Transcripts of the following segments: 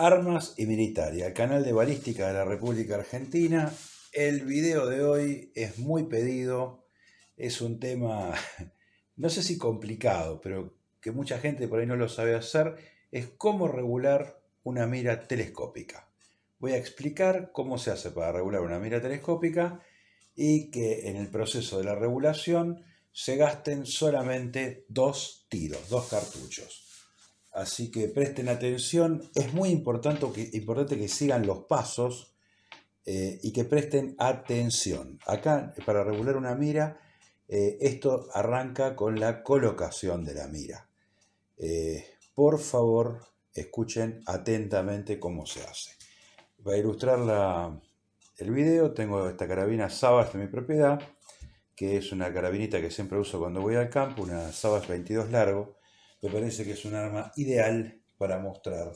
Armas y Militaria, el canal de balística de la República Argentina. El video de hoy es muy pedido, es un tema, no sé si complicado, pero que mucha gente por ahí no lo sabe hacer, es cómo regular una mira telescópica. Voy a explicar cómo se hace para regular una mira telescópica y que en el proceso de la regulación se gasten solamente dos tiros, dos cartuchos. Así que presten atención. Es muy importante que, sigan los pasos eh, y que presten atención. Acá, para regular una mira, eh, esto arranca con la colocación de la mira. Eh, por favor, escuchen atentamente cómo se hace. Para ilustrar la, el video, tengo esta carabina Savage de mi propiedad, que es una carabinita que siempre uso cuando voy al campo, una Savage 22 largo me parece que es un arma ideal para mostrar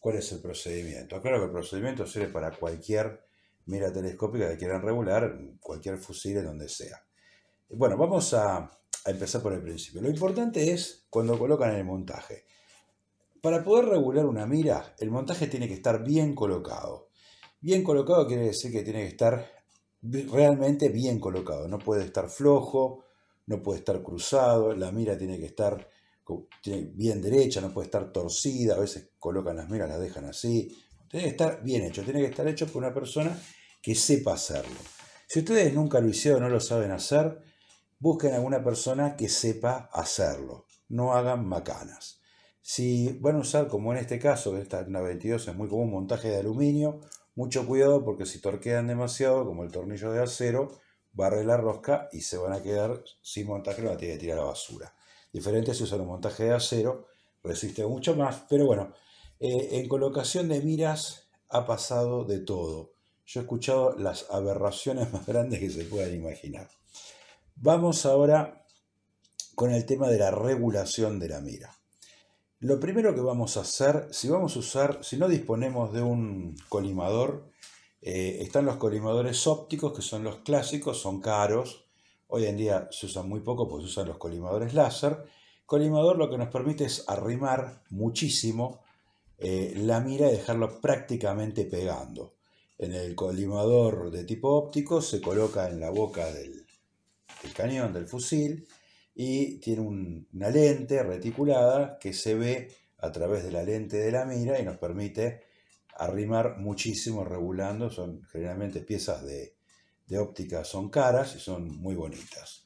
cuál es el procedimiento. Claro que el procedimiento sirve para cualquier mira telescópica que quieran regular, cualquier fusil en donde sea. Bueno, vamos a, a empezar por el principio. Lo importante es cuando colocan el montaje. Para poder regular una mira, el montaje tiene que estar bien colocado. Bien colocado quiere decir que tiene que estar realmente bien colocado. No puede estar flojo, no puede estar cruzado, la mira tiene que estar tiene bien derecha, no puede estar torcida, a veces colocan las miras, las dejan así. Tiene que estar bien hecho, tiene que estar hecho por una persona que sepa hacerlo. Si ustedes nunca lo hicieron o no lo saben hacer, busquen a alguna persona que sepa hacerlo. No hagan macanas. Si van a usar, como en este caso, esta una 22 es muy común, montaje de aluminio, mucho cuidado porque si torquean demasiado, como el tornillo de acero, barre la rosca y se van a quedar sin montaje, la tener que tirar a la basura diferente si usa un montaje de acero, resiste mucho más, pero bueno, eh, en colocación de miras ha pasado de todo. Yo he escuchado las aberraciones más grandes que se puedan imaginar. Vamos ahora con el tema de la regulación de la mira. Lo primero que vamos a hacer, si vamos a usar, si no disponemos de un colimador, eh, están los colimadores ópticos que son los clásicos, son caros, Hoy en día se usan muy poco, pues se usan los colimadores láser. Colimador lo que nos permite es arrimar muchísimo eh, la mira y dejarlo prácticamente pegando. En el colimador de tipo óptico se coloca en la boca del, cañón del fusil y tiene una lente reticulada que se ve a través de la lente de la mira y nos permite arrimar muchísimo regulando. Son generalmente piezas de de óptica son caras y son muy bonitas.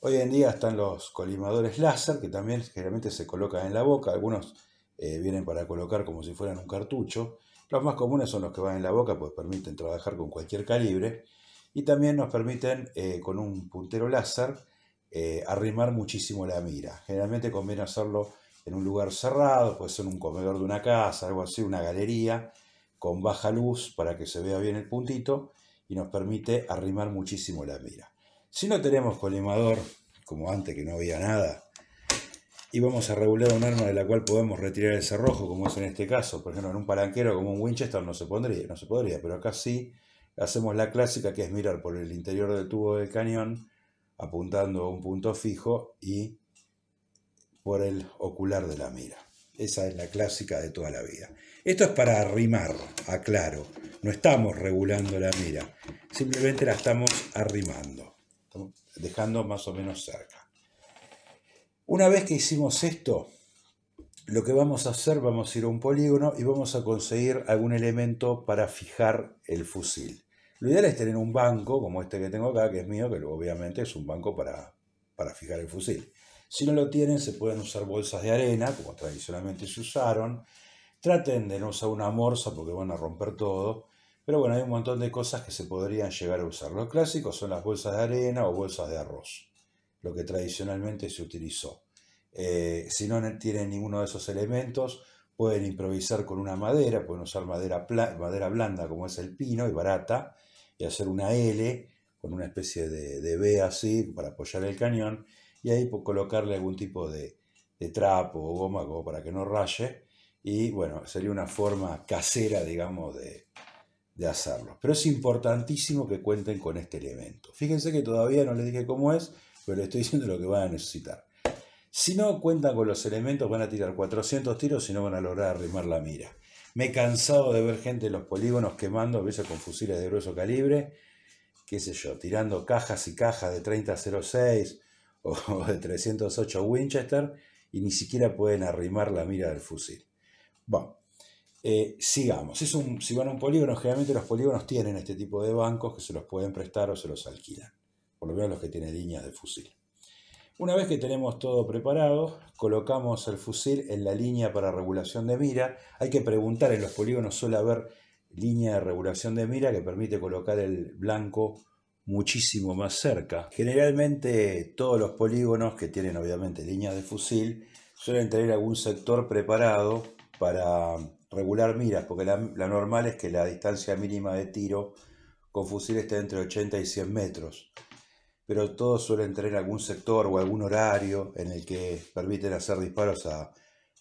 Hoy en día están los colimadores láser, que también generalmente se colocan en la boca. Algunos eh, vienen para colocar como si fueran un cartucho. Los más comunes son los que van en la boca, pues permiten trabajar con cualquier calibre. Y también nos permiten, eh, con un puntero láser, eh, arrimar muchísimo la mira. Generalmente conviene hacerlo en un lugar cerrado, puede ser un comedor de una casa, algo así, una galería, con baja luz para que se vea bien el puntito y nos permite arrimar muchísimo la mira. Si no tenemos colimador, como antes que no había nada, y vamos a regular un arma de la cual podemos retirar el cerrojo, como es en este caso, por ejemplo, en un palanquero como un Winchester no se pondría, no se podría, pero acá sí hacemos la clásica que es mirar por el interior del tubo del cañón apuntando a un punto fijo y por el ocular de la mira. Esa es la clásica de toda la vida. Esto es para arrimar, aclaro. No estamos regulando la mira, simplemente la estamos arrimando, dejando más o menos cerca. Una vez que hicimos esto, lo que vamos a hacer, vamos a ir a un polígono y vamos a conseguir algún elemento para fijar el fusil. Lo ideal es tener un banco como este que tengo acá, que es mío, que obviamente es un banco para, para fijar el fusil. Si no lo tienen, se pueden usar bolsas de arena, como tradicionalmente se usaron. Traten de no usar una morsa porque van a romper todo. Pero bueno, hay un montón de cosas que se podrían llegar a usar. Los clásicos son las bolsas de arena o bolsas de arroz, lo que tradicionalmente se utilizó. Eh, si no tienen ninguno de esos elementos, pueden improvisar con una madera, pueden usar madera, blanda como es el pino y barata, y hacer una L con una especie de, de B así para apoyar el cañón y ahí pues, colocarle algún tipo de, trapo o goma para que no raye. Y bueno, sería una forma casera, digamos, de, de hacerlo. Pero es importantísimo que cuenten con este elemento. Fíjense que todavía no les dije cómo es, pero les estoy diciendo lo que van a necesitar. Si no cuentan con los elementos, van a tirar 400 tiros y no van a lograr arrimar la mira. Me he cansado de ver gente en los polígonos quemando, a veces con fusiles de grueso calibre, qué sé yo, tirando cajas y cajas de 30 06, o de 308 Winchester y ni siquiera pueden arrimar la mira del fusil. Bueno, eh, sigamos. Es un, si van a un polígono, generalmente los polígonos tienen este tipo de bancos que se los pueden prestar o se los alquilan. Por lo menos los que tienen líneas de fusil. Una vez que tenemos todo preparado, colocamos el fusil en la línea para regulación de mira. Hay que preguntar, en los polígonos suele haber línea de regulación de mira que permite colocar el blanco muchísimo más cerca. Generalmente todos los polígonos que tienen obviamente líneas de fusil suelen tener algún sector preparado para regular miras, porque la, normal es que la distancia mínima de tiro con fusil esté entre 80 y 100 metros, pero todos suelen tener algún sector o algún horario en el que permiten hacer disparos a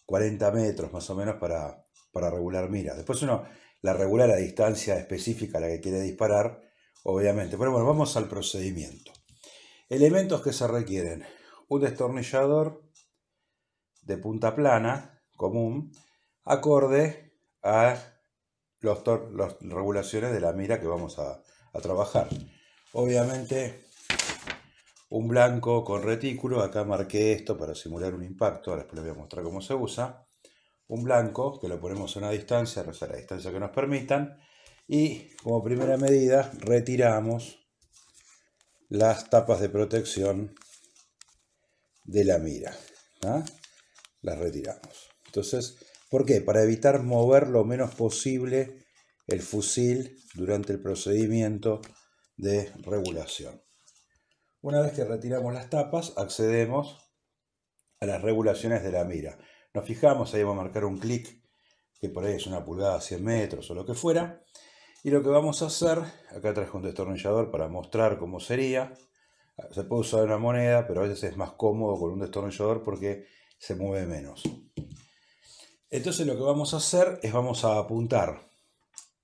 40 metros más o menos para, para regular miras. Después uno la regula la distancia específica a la que quiere disparar, obviamente. Pero bueno, vamos al procedimiento. Elementos que se requieren. Un destornillador de punta plana, común, acorde a las regulaciones de la mira que vamos a, trabajar. Obviamente un blanco con retículo, acá marqué esto para simular un impacto, ahora les voy a mostrar cómo se usa. Un blanco que lo ponemos a una distancia, a la distancia que nos permitan, y como primera medida retiramos las tapas de protección de la mira. ¿ah? Las retiramos. Entonces, ¿por qué? Para evitar mover lo menos posible el fusil durante el procedimiento de regulación. Una vez que retiramos las tapas, accedemos a las regulaciones de la mira. Nos fijamos, ahí vamos a marcar un clic, que por ahí es una pulgada a 100 metros o lo que fuera. Y lo que vamos a hacer, acá traje un destornillador para mostrar cómo sería. Se puede usar una moneda, pero a veces es más cómodo con un destornillador porque se mueve menos. Entonces lo que vamos a hacer es vamos a apuntar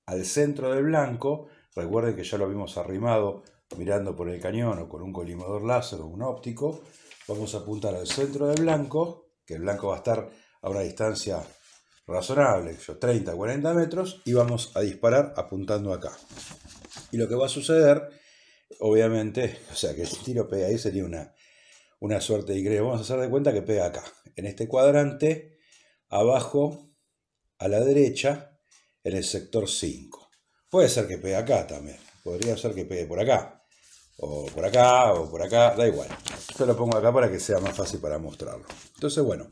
al centro del blanco. Recuerden que ya lo vimos arrimado mirando por el cañón o con un colimador láser o un óptico. Vamos a apuntar al centro del blanco, que el blanco va a estar a una distancia razonable, yo 30, 40 metros, y vamos a disparar apuntando acá. Y lo que va a suceder, obviamente, o sea, que el tiro pega ahí sería una, una suerte de ingreso. Vamos a hacer de cuenta que pega acá, en este cuadrante, abajo, a la derecha, en el sector 5. Puede ser que pegue acá también, podría ser que pegue por acá, o por acá, o por acá, da igual. Yo lo pongo acá para que sea más fácil para mostrarlo. Entonces, bueno.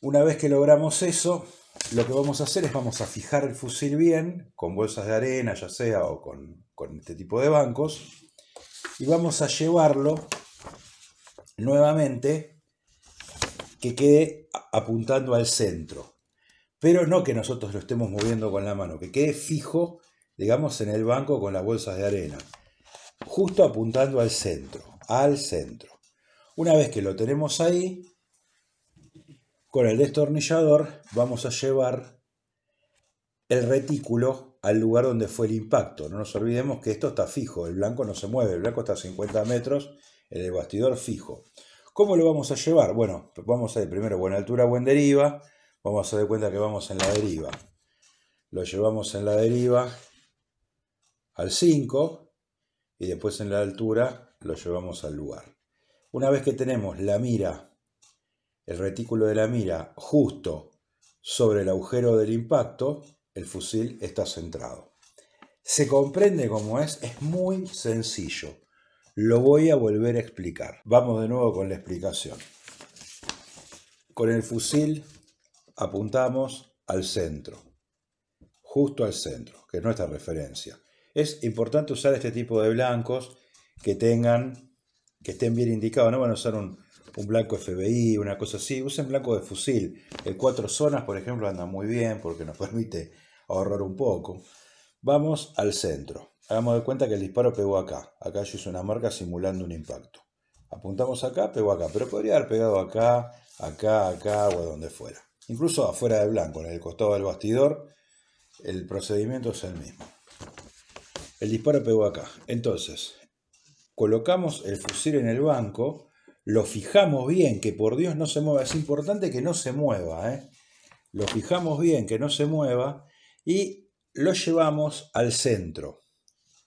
Una vez que logramos eso, lo que vamos a hacer es vamos a fijar el fusil bien, con bolsas de arena ya sea o con, este tipo de bancos, y vamos a llevarlo nuevamente que quede apuntando al centro, pero no que nosotros lo estemos moviendo con la mano, que quede fijo, digamos, en el banco con las bolsas de arena, justo apuntando al centro, al centro. Una vez que lo tenemos ahí, con el destornillador vamos a llevar el retículo al lugar donde fue el impacto. No nos olvidemos que esto está fijo, el blanco no se mueve, el blanco está a 50 metros, el bastidor fijo. ¿Cómo lo vamos a llevar? Bueno, vamos a ir primero buena altura, buena deriva. Vamos a dar cuenta que vamos en la deriva. Lo llevamos en la deriva al 5 y después en la altura lo llevamos al lugar. Una vez que tenemos la mira el retículo de la mira justo sobre el agujero del impacto, el fusil está centrado. ¿Se comprende cómo es? Es muy sencillo. Lo voy a volver a explicar. Vamos de nuevo con la explicación. Con el fusil apuntamos al centro, justo al centro, que es nuestra referencia. Es importante usar este tipo de blancos que tengan, que estén bien indicados. No van a usar un, un blanco FBI, una cosa así, usen blanco de fusil. El cuatro zonas, por ejemplo, anda muy bien porque nos permite ahorrar un poco. Vamos al centro. Hagamos de cuenta que el disparo pegó acá. Acá yo hice una marca simulando un impacto. Apuntamos acá, pegó acá, pero podría haber pegado acá, acá, acá o a donde fuera. Incluso afuera de blanco, en el costado del bastidor, el procedimiento es el mismo. El disparo pegó acá. Entonces, colocamos el fusil en el banco lo fijamos bien, que por Dios no se mueva, es importante que no se mueva, ¿eh? lo fijamos bien, que no se mueva, y lo llevamos al centro.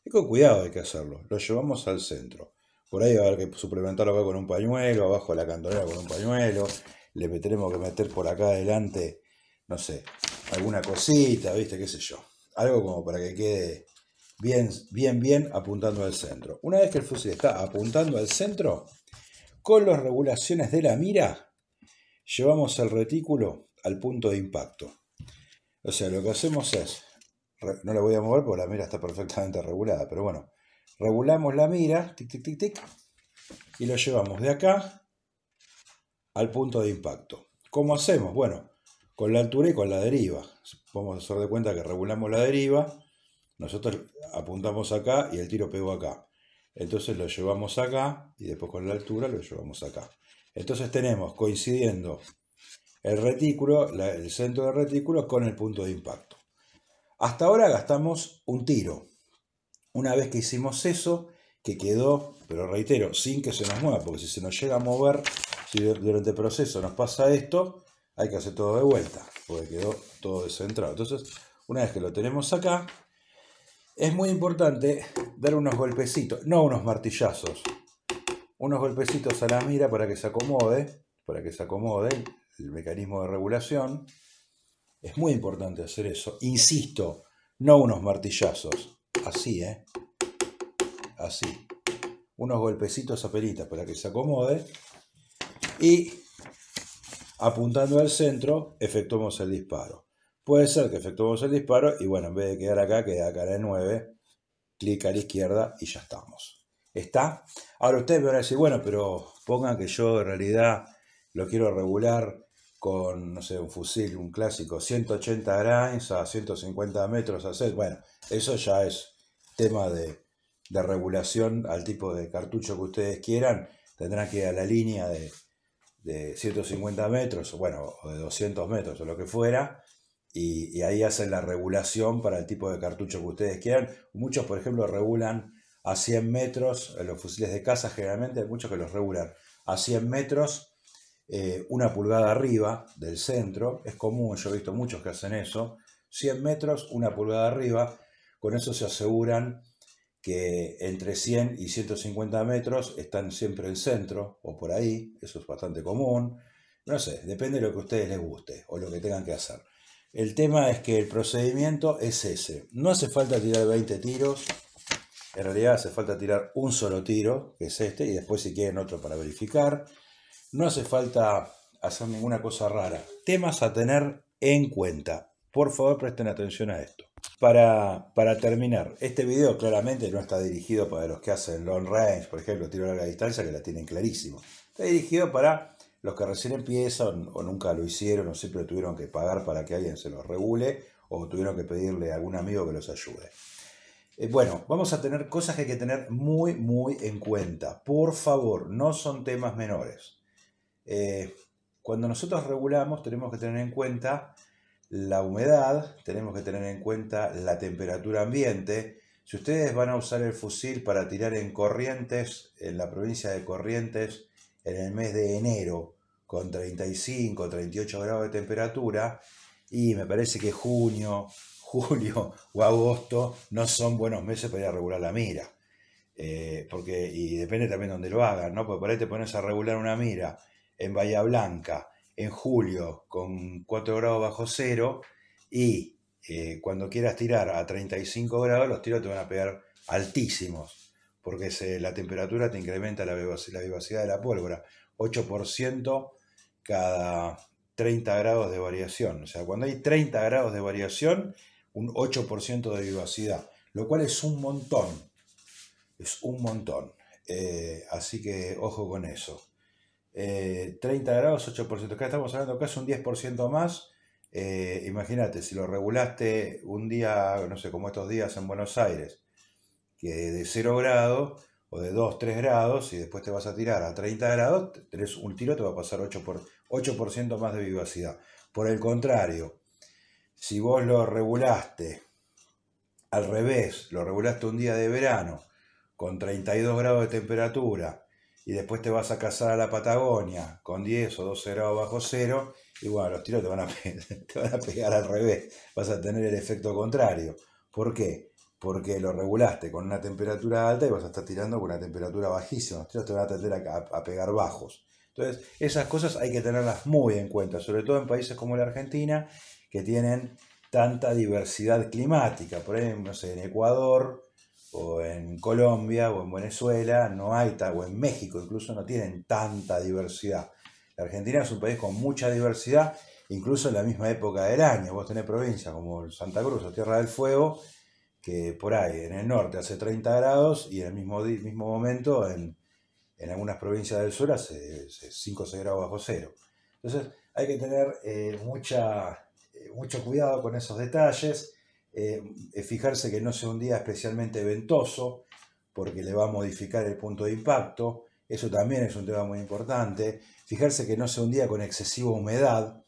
Y con cuidado hay que hacerlo, lo llevamos al centro. Por ahí va a haber que suplementarlo acá con un pañuelo, abajo de la cantonera con un pañuelo, le tenemos que meter por acá adelante, no sé, alguna cosita, viste, qué sé yo. Algo como para que quede bien, bien, bien apuntando al centro. Una vez que el fusil está apuntando al centro, con las regulaciones de la mira, llevamos el retículo al punto de impacto. O sea, lo que hacemos es, no la voy a mover porque la mira está perfectamente regulada, pero bueno, regulamos la mira, tic, tic, tic, tic, y lo llevamos de acá al punto de impacto. ¿Cómo hacemos? Bueno, con la altura y con la deriva. Vamos a hacer de cuenta que regulamos la deriva, nosotros apuntamos acá y el tiro pegó acá. Entonces lo llevamos acá y después con la altura lo llevamos acá. Entonces tenemos coincidiendo el retículo, el centro del retículo con el punto de impacto. Hasta ahora gastamos un tiro. Una vez que hicimos eso, que quedó, pero reitero, sin que se nos mueva, porque si se nos llega a mover, si durante el proceso nos pasa esto, hay que hacer todo de vuelta, porque quedó todo descentrado. Entonces, una vez que lo tenemos acá, es muy importante dar unos golpecitos, no unos martillazos, unos golpecitos a la mira para que se acomode, para que se acomode el mecanismo de regulación. Es muy importante hacer eso, insisto, no unos martillazos, así, ¿eh? Así. Unos golpecitos a pelitas para que se acomode y apuntando al centro efectuamos el disparo. Puede ser que efectuemos el disparo y bueno, en vez de quedar acá, queda acá de 9 clic a la izquierda y ya estamos. ¿Está? Ahora ustedes me van a decir, bueno, pero pongan que yo en realidad lo quiero regular con, no sé, un fusil, un clásico, 180 grains a 150 metros hacer Bueno, eso ya es tema de, regulación al tipo de cartucho que ustedes quieran. Tendrán que ir a la línea de, de 150 metros, bueno, o de 200 metros o lo que fuera, y, ahí hacen la regulación para el tipo de cartucho que ustedes quieran. Muchos, por ejemplo, regulan a 100 metros, eh, los fusiles de caza generalmente, hay muchos que los regulan a 100 metros, eh, una pulgada arriba del centro, es común, yo he visto muchos que hacen eso, 100 metros, una pulgada arriba, con eso se aseguran que entre 100 y 150 metros están siempre en centro o por ahí, eso es bastante común, no sé, depende de lo que a ustedes les guste o lo que tengan que hacer. El tema es que el procedimiento es ese. No hace falta tirar 20 tiros. En realidad hace falta tirar un solo tiro, que es este, y después si quieren otro para verificar. No hace falta hacer ninguna cosa rara. Temas a tener en cuenta. Por favor, presten atención a esto. Para, para terminar, este video claramente no está dirigido para los que hacen long range, por ejemplo, tiro a larga distancia, que la tienen clarísimo. Está dirigido para los que recién empiezan o nunca lo hicieron o siempre tuvieron que pagar para que alguien se los regule o tuvieron que pedirle a algún amigo que los ayude. Eh, bueno, vamos a tener cosas que hay que tener muy, muy en cuenta. Por favor, no son temas menores. Eh, cuando nosotros regulamos tenemos que tener en cuenta la humedad, tenemos que tener en cuenta la temperatura ambiente. Si ustedes van a usar el fusil para tirar en Corrientes, en la provincia de Corrientes, en el mes de enero con 35, 38 grados de temperatura y me parece que junio, julio o agosto no son buenos meses para ir a regular la mira. Eh, porque, y depende también de donde lo hagan, ¿no? Porque por ahí te pones a regular una mira en Bahía Blanca en julio con 4 grados bajo cero y eh, cuando quieras tirar a 35 grados los tiros te van a pegar altísimos porque la temperatura te incrementa la vivacidad, de la pólvora, 8% cada 30 grados de variación. O sea, cuando hay 30 grados de variación, un 8% de vivacidad, lo cual es un montón, es un montón. Eh, así que ojo con eso. 30 eh, grados, 8%. Acá estamos hablando casi un 10% más. Eh, imagínate, si lo regulaste un día, no sé, como estos días en Buenos Aires, que de 0 grados o de 2, 3 grados, y después te vas a tirar a 30 grados, un tiro, te va a pasar 8%, por, 8 más de vivacidad. Por el contrario, si vos lo regulaste al revés, lo regulaste un día de verano con 32 grados de temperatura, y después te vas a cazar a la Patagonia con 10 o 12 grados bajo cero, y bueno, los tiros te van, a te van a pegar al revés, vas a tener el efecto contrario. ¿Por qué? porque lo regulaste con una temperatura alta y vas a estar tirando con una temperatura bajísima. Los te van a tener a, pegar bajos. Entonces, esas cosas hay que tenerlas muy en cuenta, sobre todo en países como la Argentina, que tienen tanta diversidad climática. Por ejemplo, no sé, en Ecuador, o en Colombia, o en Venezuela, no hay, o en México incluso no tienen tanta diversidad. La Argentina es un país con mucha diversidad, incluso en la misma época del año. Vos tenés provincias como Santa Cruz o Tierra del Fuego, que por ahí en el norte hace 30 grados y en el mismo, mismo momento en, algunas provincias del sur hace, 5 o 6 grados bajo cero. Entonces hay que tener eh, eh, mucho cuidado con esos detalles, eh, fijarse que no sea un día especialmente ventoso porque le va a modificar el punto de impacto, eso también es un tema muy importante, fijarse que no sea un día con excesiva humedad,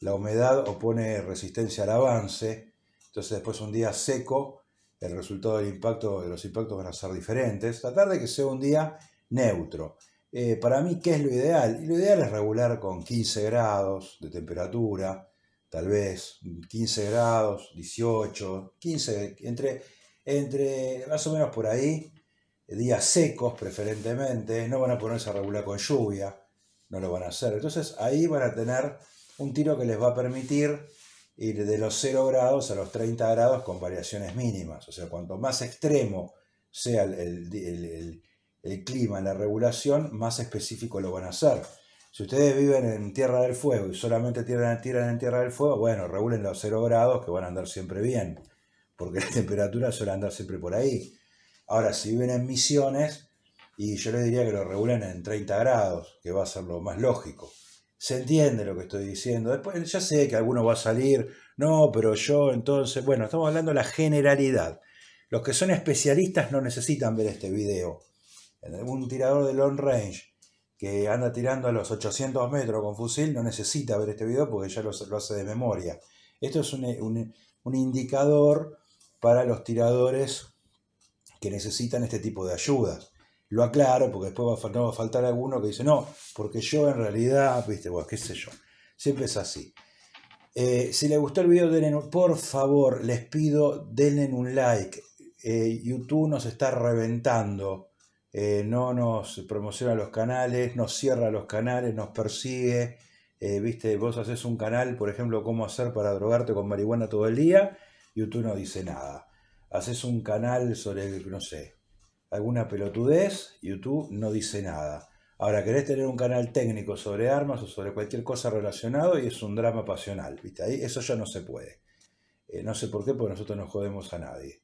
la humedad opone resistencia al avance, entonces después un día seco el resultado del impacto, de los impactos van a ser diferentes. Tratar de que sea un día neutro. Eh, para mí, ¿qué es lo ideal? lo ideal es regular con 15 grados de temperatura, tal vez 15 grados, 18, 15, entre, entre más o menos por ahí, días secos preferentemente, no van a ponerse a regular con lluvia, no lo van a hacer. Entonces ahí van a tener un tiro que les va a permitir ir de los 0 grados a los 30 grados con variaciones mínimas. O sea, cuanto más extremo sea el, clima en la regulación, más específico lo van a hacer. Si ustedes viven en Tierra del Fuego y solamente tiran, tiran en Tierra del Fuego, bueno, regulen los 0 grados que van a andar siempre bien, porque la temperatura suele andar siempre por ahí. Ahora, si viven en Misiones, y yo les diría que lo regulen en 30 grados, que va a ser lo más lógico se entiende lo que estoy diciendo. Después, ya sé que alguno va a salir, no, pero yo entonces, bueno, estamos hablando de la generalidad. Los que son especialistas no necesitan ver este video. Un tirador de long range que anda tirando a los 800 metros con fusil no necesita ver este video porque ya lo, hace de memoria. Esto es un, un indicador para los tiradores que necesitan este tipo de ayudas lo aclaro, porque después va a, faltar, va a faltar alguno que dice, no, porque yo en realidad, viste, bueno, qué sé yo. Siempre es así. Eh, si les gustó el video, denle por favor, les pido, denle un like. Eh, YouTube nos está reventando. Eh, no nos promociona los canales, nos cierra los canales, nos persigue. viste, vos haces un canal, por ejemplo, cómo hacer para drogarte con marihuana todo el día. YouTube no dice nada. Haces un canal sobre, no sé, alguna pelotudez, YouTube no dice nada. Ahora, querés tener un canal técnico sobre armas o sobre cualquier cosa relacionado y es un drama pasional, ¿viste? Ahí eso ya no se puede. Eh, no sé por qué, porque nosotros no jodemos a nadie.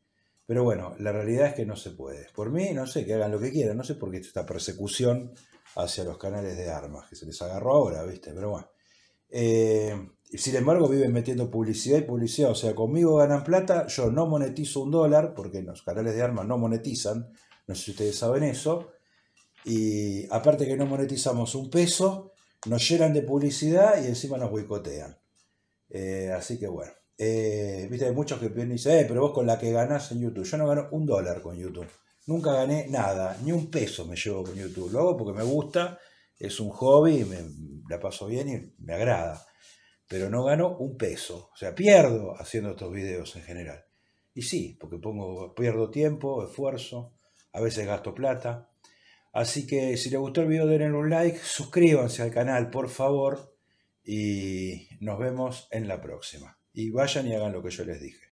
Pero bueno, la realidad es que no se puede. Por mí, no sé, que hagan lo que quieran. No sé por qué esta persecución hacia los canales de armas que se les agarró ahora, ¿viste? Pero bueno. Eh, sin embargo, viven metiendo publicidad y publicidad. O sea, conmigo ganan plata, yo no monetizo un dólar, porque los canales de armas no monetizan. No sé si ustedes saben eso. Y aparte que no monetizamos un peso, nos llenan de publicidad y encima nos boicotean. Eh, así que bueno. Eh, viste, hay muchos que dicen, eh, pero vos con la que ganás en YouTube. Yo no gano un dólar con YouTube. Nunca gané nada, ni un peso me llevo con YouTube. Lo hago porque me gusta, es un hobby, me, la paso bien y me agrada. Pero no gano un peso. O sea, pierdo haciendo estos videos en general. Y sí, porque pongo, pierdo tiempo, esfuerzo a veces gasto plata. Así que si les gustó el video denle un like, suscríbanse al canal por favor y nos vemos en la próxima. Y vayan y hagan lo que yo les dije.